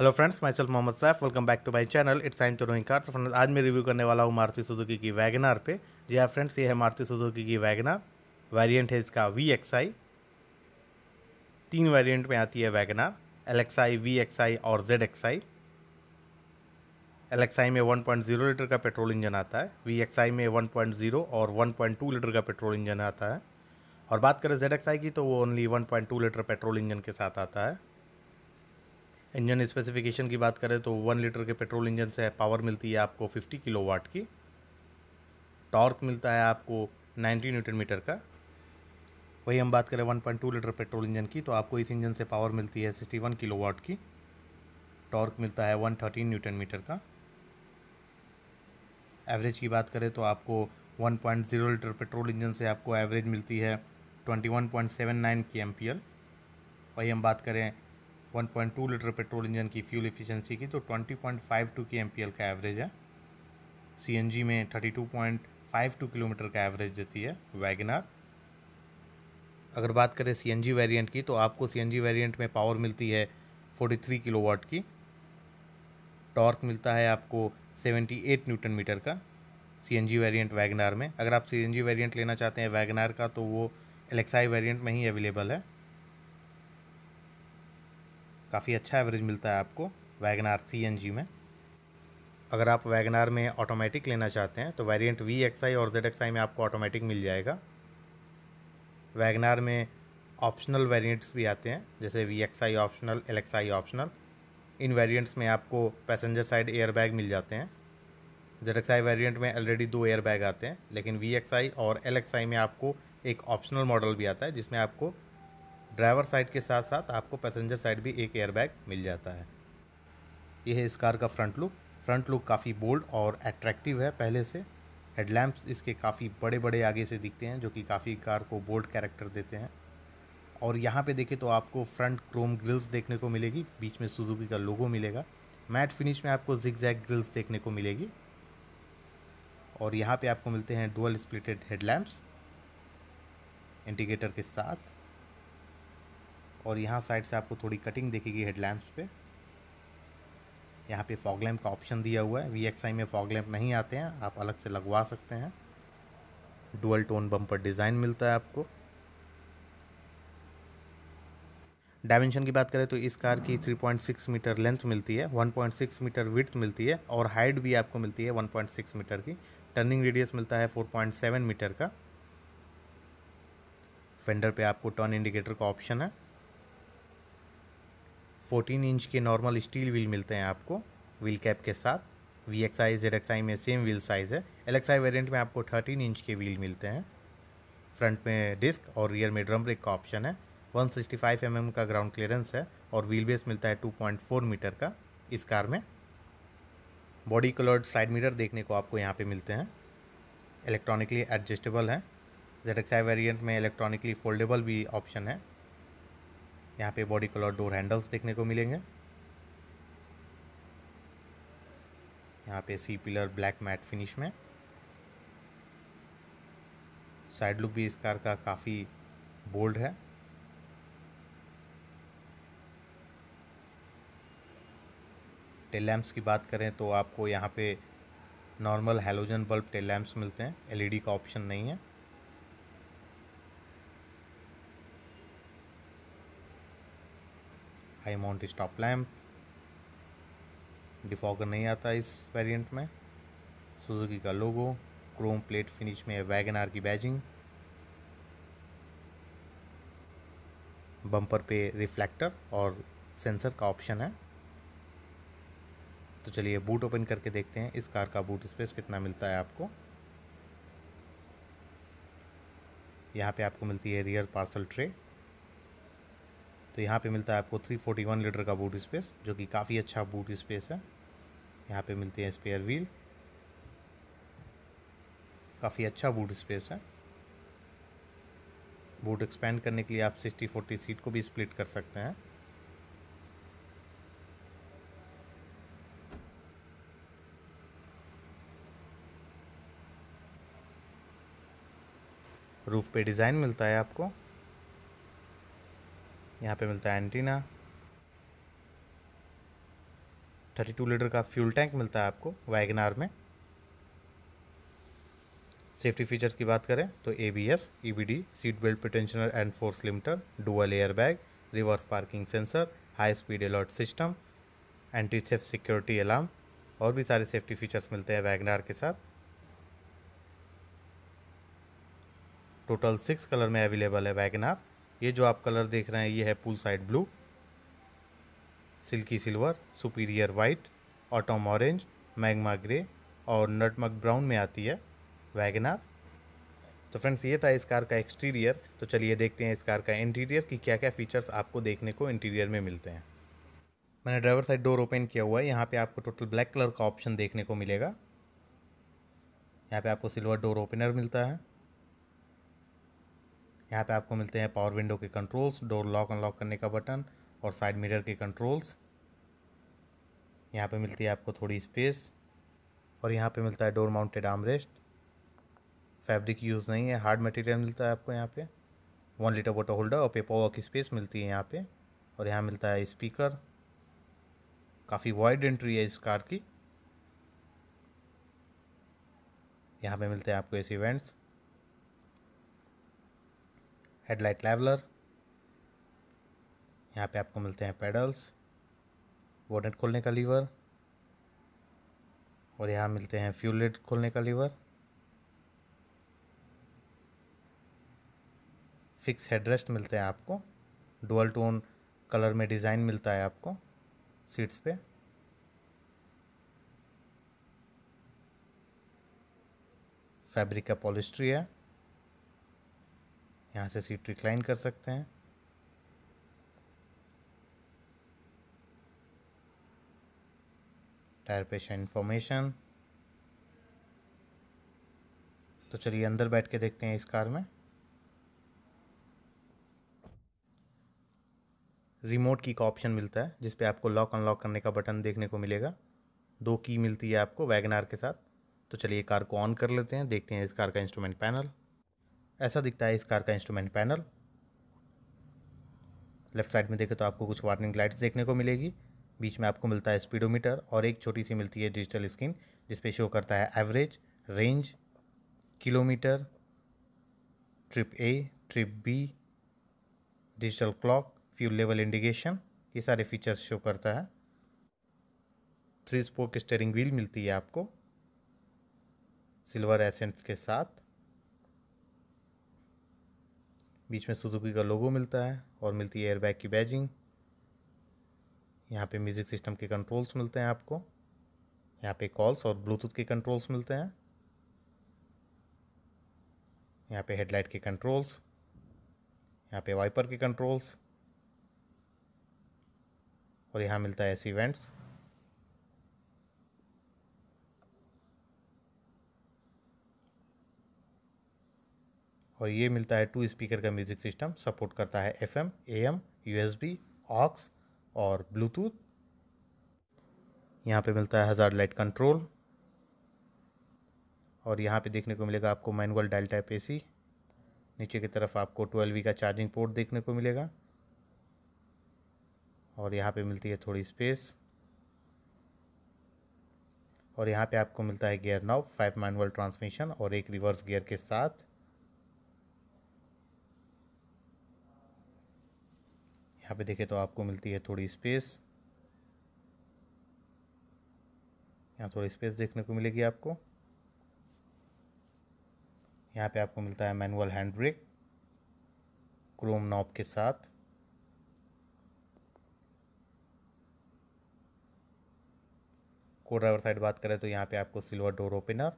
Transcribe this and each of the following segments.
hello friends myself Mohammad Saif welcome back to my channel it's time to rowing car तो friends आज मैं review करने वाला हूँ मारुति सुजुकी की वैगनार पे जी हाँ फ्रेंड्स ये है मारुति सुजुकी की वैगनार वेरिएंट है इसका वी एक्स आई तीन वेरिएंट में आती है WagonR L X I V X I और Z X I L X I में वन पॉइंट जीरो लीटर का पेट्रोल इंजन आता है वी एक्स आई में वन पॉइंट जीरो और वन पॉइंट टू लीटर का पेट्रोल इंजन आता है और बात करें जेड एक्स आई की तो वो only one point two litre petrol engine के साथ आता है इंजन स्पेसिफिकेशन की बात करें तो वन लीटर के पेट्रोल इंजन से पावर मिलती है आपको फिफ्टी किलो की टॉर्क मिलता है आपको नाइन्टी न्यूटन मीटर का वही हम बात करें one point two litre petrol engine की तो आपको इस इंजन से पावर मिलती है सिक्सटी वन किलो की टॉर्क मिलता है वन थर्टीन न्यूटन मीटर का एवरेज की बात करें तो आपको one zero litre petrol engine से आपको एवरेज मिलती है twenty one point seven nine K M वही हम बात करें 1.2 लीटर पेट्रोल इंजन की फ्यूल एफिशिएंसी की तो 20.52 की एम का एवरेज है सी में 32.52 किलोमीटर का एवरेज देती है वैगनार अगर बात करें सीएनजी वेरिएंट की तो आपको सी वेरिएंट में पावर मिलती है 43 किलोवाट की टॉर्क मिलता है आपको 78 न्यूटन मीटर का सीएनजी वेरिएंट वैगनार में अगर आप जी वेरिएंट लेना चाहते हैं वैगनार का तो वो एलेक्साई वेरियंट में ही अवेलेबल है काफ़ी अच्छा एवरेज मिलता है आपको वैगनार सी में अगर आप वैगनार में ऑटोमेटिक लेना चाहते हैं तो वेरिएंट वी एक्स आई और जेड एक्स आई में आपको ऑटोमेटिक मिल जाएगा वैगनार में ऑप्शनल वेरिएंट्स भी आते हैं जैसे V X I optional L X I optional इन वेरिएंट्स में आपको पैसेंजर साइड एयर बैग मिल जाते हैं जेड एक्स आई वेरियंट में ऑलरेडी दो एयर बैग आते हैं लेकिन वी एक्स आई और एल एक्स आई में आपको एक ऑप्शनल मॉडल भी आता है जिसमें आपको ड्राइवर साइड के साथ साथ आपको पैसेंजर साइड भी एक एयरबैग मिल जाता है यह है इस कार का फ्रंट लुक फ्रंट लुक काफ़ी बोल्ड और अट्रैक्टिव है पहले से हेडलैम्प्स इसके काफ़ी बड़े बड़े आगे से दिखते हैं जो कि काफ़ी कार को बोल्ड कैरेक्टर देते हैं और यहाँ पे देखें तो आपको फ्रंट क्रोम ग्रिल्स देखने को मिलेगी बीच में सुजुकी का लोगो मिलेगा मैट फिनिश में आपको जिग जैग ग्रिल्स देखने को मिलेगी और यहाँ पे आपको मिलते हैं डुअल स्प्लिटेड हेडलैम्प्स इंडिकेटर के साथ और यहाँ साइड से आपको थोड़ी कटिंग दिखेगी हेडलैम्प्स पे यहाँ पे फॉग लैम्प का ऑप्शन दिया हुआ है वी में फॉग लैम्प नहीं आते हैं आप अलग से लगवा सकते हैं डुअल टोन बम्पर डिज़ाइन मिलता है आपको डायमेंशन की बात करें तो इस कार की 3.6 मीटर लेंथ मिलती है 1.6 मीटर विड्थ मिलती है और हाइट भी आपको मिलती है 1.6 मीटर की टर्निंग रेडियस मिलता है 4.7 मीटर का फेंडर पे आपको टर्न इंडिकेटर का ऑप्शन है फोर्टीन इंच के नॉर्मल स्टील व्हील मिलते हैं आपको व्हील कैप के साथ V X I Z X I में सेम व्हील साइज़ है एल एक्स आई वेरियंट में आपको थर्टीन इंच के व्हील मिलते हैं फ्रंट में डिस्क और रियर में ड्रम ब्रेक का ऑप्शन है 165 सिक्सटी mm का ग्राउंड क्लियरेंस है और व्हील बेस मिलता है 2.4 मीटर का इस कार में बॉडी कलर्ड साइड मिरर देखने को आपको यहाँ पे मिलते हैं इलेक्ट्रॉनिकली एडजस्टेबल हैं जेड एक्स आई वेरियंट में इलेक्ट्रॉनिकली फोल्डेबल भी ऑप्शन है यहाँ पे बॉडी कलर डोर हैंडल्स देखने को मिलेंगे यहाँ पे C pillar black matte finish में साइड लुक भी इस कार का काफ़ी बोल्ड है टेल लैम्प्स की बात करें तो आपको यहाँ पे normal halogen bulb tail lamps मिलते हैं एलईडी e का ऑप्शन नहीं है high mount stop lamp defogger नहीं आता इस वेरिएंट में सुजुकी का लोगो क्रोम प्लेट फिनिश में वैगन आर की बैजिंग बम्पर पे रिफ्लेक्टर और सेंसर का ऑप्शन है तो चलिए बूट ओपन करके देखते हैं इस कार का बूट स्पेस कितना मिलता है आपको यहाँ पे आपको मिलती है रियर पार्सल ट्रे तो यहाँ पे मिलता है आपको 341 लीटर का बूट स्पेस जो कि काफ़ी अच्छा बूट स्पेस है यहाँ पे मिलते हैं स्पेयर व्हील काफ़ी अच्छा बूट स्पेस है बूट एक्सपेंड करने के लिए आप 60 40 सीट को भी स्प्लिट कर सकते हैं रूफ़ पे डिज़ाइन मिलता है आपको यहाँ पे मिलता है एंटीना थर्टी टू लीटर का फ्यूल टैंक मिलता है आपको वैगनार में सेफ्टी फीचर्स की बात करें तो A B S E B D seat belt pretensioner and force limiter dual air bag reverse parking sensor high speed alert system anti safe security alarm और भी सारे सेफ्टी फीचर्स मिलते हैं वैगनार के साथ टोटल सिक्स कलर में available है Wagon R ये जो आप कलर देख रहे हैं ये है pool side blue silky silver superior white autumn orange magma grey और नटमक ब्राउन में आती है वैगनार तो फ्रेंड्स ये था इस कार का एक्सटीरियर तो चलिए देखते हैं इस कार का इंटीरियर कि क्या क्या फीचर्स आपको देखने को इंटीरियर में मिलते हैं मैंने ड्राइवर साइड डोर ओपन किया हुआ है यहाँ पे आपको टोटल ब्लैक कलर का ऑप्शन देखने को मिलेगा यहाँ पे आपको सिल्वर डोर ओपनर मिलता है यहाँ पे आपको मिलते हैं पावर विंडो के कंट्रोल्स डोर लॉक अनलॉक करने का बटन और साइड मिरर के कंट्रोल्स यहाँ पे मिलती है आपको थोड़ी स्पेस और यहाँ पे मिलता है door mounted armrest fabric use नहीं है हार्ड मटेरियल मिलता है आपको यहाँ पे वन लीटर वाटर होल्डर और पेपर वर्क स्पेस मिलती है यहाँ पे और यहाँ मिलता है स्पीकर काफ़ी वाइड एंट्री है इस कार की यहाँ पे मिलते हैं आपको ऐसे इवेंट्स हेडलाइट लेवलर यहाँ पे आपको मिलते हैं पेडल्स बोनेट खोलने का लीवर और यहाँ मिलते हैं फ्यूल लेट खोलने का लीवर फिक्स हेडरेस्ट मिलते हैं आपको डुअल टोन कलर में डिज़ाइन मिलता है आपको सीट्स पे फैब्रिक का पॉलिस्ट्री है यहाँ से सीट रिक्लाइन कर सकते हैं टायर पेशा इन्फॉर्मेशन तो चलिए अंदर बैठ के देखते हैं इस कार में रिमोट की का ऑप्शन मिलता है जिसपे आपको लॉक अनलॉक करने का बटन देखने को मिलेगा दो की मिलती है आपको वैगनार के साथ तो चलिए कार को ऑन कर लेते हैं देखते हैं इस कार का इंस्ट्रूमेंट पैनल ऐसा दिखता है इस कार का इंस्ट्रूमेंट पैनल लेफ्ट साइड में देखें तो आपको कुछ वार्निंग लाइट्स देखने को मिलेगी बीच में आपको मिलता है स्पीडोमीटर और एक छोटी सी मिलती है डिजिटल स्क्रीन जिस पे शो करता है average range kilometre trip A trip B digital clock fuel level indication ये सारे फीचर्स शो करता है थ्री स्पोक स्टेयरिंग व्हील मिलती है आपको सिल्वर एसेंट्स के साथ बीच में सुजुकी का लोगो मिलता है और मिलती है एयरबैग की बैजिंग यहाँ पे म्यूज़िक सिस्टम के कंट्रोल्स मिलते हैं आपको यहाँ पे कॉल्स और ब्लूटूथ के कंट्रोल्स मिलते हैं यहाँ पे हेडलाइट के कंट्रोल्स यहाँ पे वाइपर के कंट्रोल्स और यहाँ मिलता है ऐसी इवेंट्स और ये मिलता है टू स्पीकर का म्यूज़िक सिस्टम सपोर्ट करता है F M A M U S B aux और ब्लूटूथ यहाँ पे मिलता है हज़ार लाइट कंट्रोल और यहाँ पे देखने को मिलेगा आपको मैनुअल डायल टाइप एसी नीचे की तरफ आपको ट्वेल्व वी का चार्जिंग पोर्ट देखने को मिलेगा और यहाँ पे मिलती है थोड़ी स्पेस और यहाँ पे आपको मिलता है gear now five manual transmission और एक रिवर्स गियर के साथ यहाँ पे देखें तो आपको मिलती है थोड़ी स्पेस यहाँ थोड़ी स्पेस देखने को मिलेगी आपको यहाँ पे आपको मिलता है manual hand brake chrome knob के साथ को ड्राइवर साइड बात करें तो यहाँ पे आपको silver door opener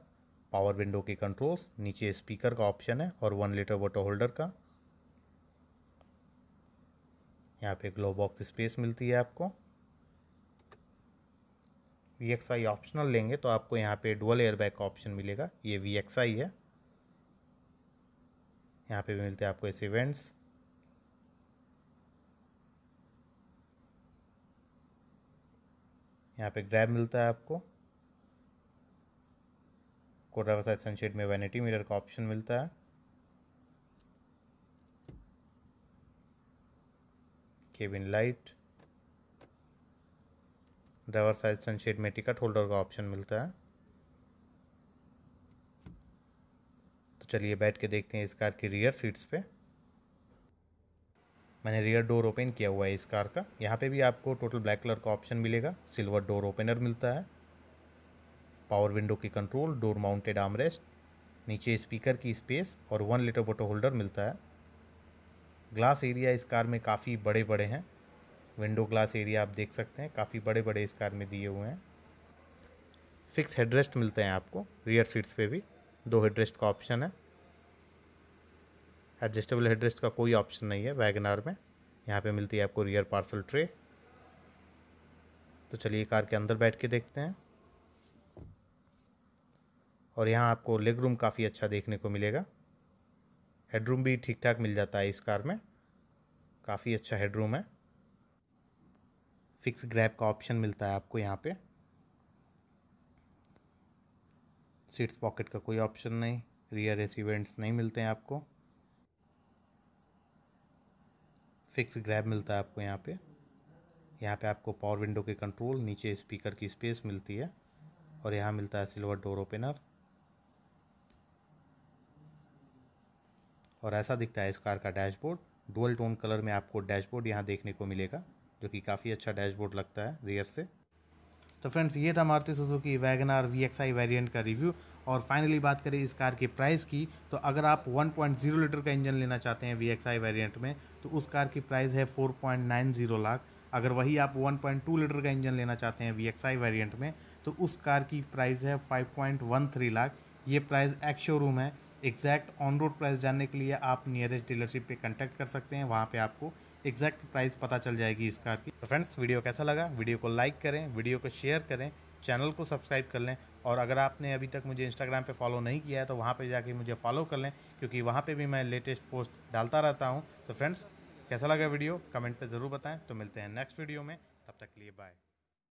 power window के कंट्रोल्स नीचे स्पीकर का ऑप्शन है और वन लीटर वाटर होल्डर का यहाँ पे ग्लो बॉक्स स्पेस मिलती है आपको वी एक्स आई ऑप्शनल लेंगे तो आपको यहाँ पे डुअल एयरबैग का ऑप्शन मिलेगा ये वी एक्स आई है यहाँ पे भी मिलते हैं आपको ऐसे इवेंट्स यहाँ पे ग्रैब मिलता है आपको कोटा साइड सनशेड में वैनिटी मिरर का ऑप्शन मिलता है cabin light driver size sunshade में टिकट होल्डर का ऑप्शन मिलता है तो चलिए बैठ के देखते हैं इस कार की रियर सीट्स पे मैंने रियर डोर ओपन किया हुआ है इस कार का यहाँ पे भी आपको टोटल ब्लैक कलर का ऑप्शन मिलेगा सिल्वर डोर ओपनर मिलता है पावर विंडो की कंट्रोल डोर माउंटेड आमरेस्ट नीचे स्पीकर की स्पेस और वन लीटर बोटो होल्डर मिलता है ग्लास एरिया इस कार में काफ़ी बड़े बड़े हैं विंडो ग्लास एरिया आप देख सकते हैं काफ़ी बड़े बड़े इस कार में दिए हुए हैं फिक्स हेडरेस्ट मिलते हैं आपको रियर सीट्स पे भी दो हेडरेस्ट का ऑप्शन है एडजस्टेबल हेडरेस्ट का कोई ऑप्शन नहीं है वैगनार में यहाँ पे मिलती है आपको रियर पार्सल ट्रे तो चलिए कार के अंदर बैठ के देखते हैं और यहाँ आपको लेग रूम काफ़ी अच्छा देखने को मिलेगा हेडरूम भी ठीक ठाक मिल जाता है इस कार में काफ़ी अच्छा हेडरूम है फिक्स ग्रैब का ऑप्शन मिलता है आपको यहाँ पे सीट्स पॉकेट का कोई ऑप्शन नहीं रियर एसीवेंट्स नहीं मिलते हैं आपको फिक्स ग्रैब मिलता है आपको यहाँ पे यहाँ पे आपको पावर विंडो के कंट्रोल नीचे स्पीकर की स्पेस मिलती है और यहाँ मिलता है सिल्वर डोर ओपनर और ऐसा दिखता है इस कार का डैशबोर्ड डुअल टोन कलर में आपको डैशबोर्ड यहाँ देखने को मिलेगा जो कि काफ़ी अच्छा डैशबोर्ड लगता है रियर से तो फ्रेंड्स ये था Maruti Suzuki Wagon R V X I variant का रिव्यू और फाइनली बात करें इस कार के प्राइस की तो अगर आप 1.0 लीटर का इंजन लेना चाहते हैं वी एक्स आई वेरियंट में तो उस कार की प्राइस है 4.90 लाख अगर वही आप 1.2 लीटर का इंजन लेना चाहते हैं वी एक्स आई वेरियंट में तो उस कार की प्राइस है 5.13 लाख ये प्राइस एक्स शोरूम है एग्जैक्ट ऑन रोड प्राइस जानने के लिए आप नियरेस्ट डीलरशिप पे कांटेक्ट कर सकते हैं वहाँ पे आपको एग्जैक्ट प्राइस पता चल जाएगी इस कार की तो फ्रेंड्स वीडियो कैसा लगा वीडियो को लाइक करें वीडियो को शेयर करें चैनल को सब्सक्राइब कर लें और अगर आपने अभी तक मुझे इंस्टाग्राम पे फॉलो नहीं किया है तो वहाँ पे जाके मुझे फॉलो कर लें क्योंकि वहाँ पे भी मैं लेटेस्ट पोस्ट डालता रहता हूँ तो फ्रेंड्स कैसा लगा वीडियो कमेंट पर ज़रूर बताएँ तो मिलते हैं नेक्स्ट वीडियो में तब तक के लिए बाय